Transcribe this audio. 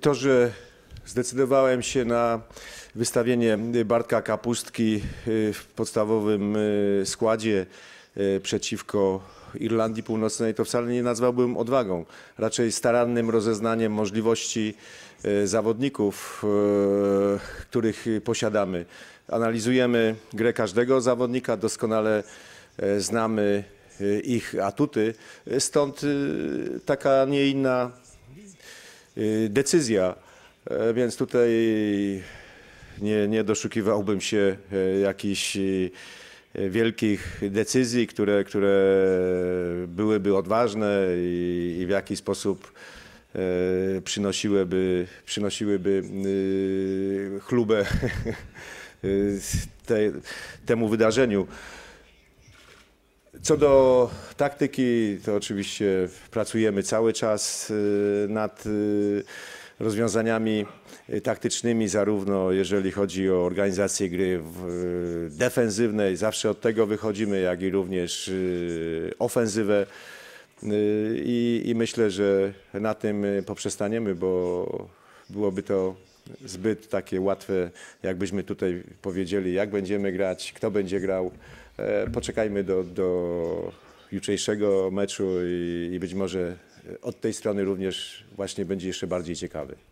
To, że zdecydowałem się na wystawienie Bartka Kapustki y, w podstawowym y, składzie y, przeciwko Irlandii Północnej, to wcale nie nazwałbym odwagą, raczej starannym rozeznaniem możliwości zawodników, których posiadamy. Analizujemy grę każdego zawodnika, doskonale znamy ich atuty, stąd taka nie inna Y, decyzja. E, więc tutaj nie, nie doszukiwałbym się e, jakichś y, e, wielkich decyzji, które, które byłyby odważne i, i w jaki sposób przynosiłyby, przynosiłyby y, chlubę te, temu wydarzeniu. Co do taktyki, to oczywiście pracujemy cały czas y, nad y, rozwiązaniami y, taktycznymi, zarówno jeżeli chodzi o organizację gry defensywnej, zawsze od tego wychodzimy, jak i również ofensywę. I, i myślę, że na tym poprzestaniemy, bo byłoby to zbyt takie łatwe, jakbyśmy tutaj powiedzieli, jak będziemy grać, kto będzie grał. E, poczekajmy do, do jutrzejszego meczu i, i być może e, od tej strony również właśnie będzie jeszcze bardziej ciekawy.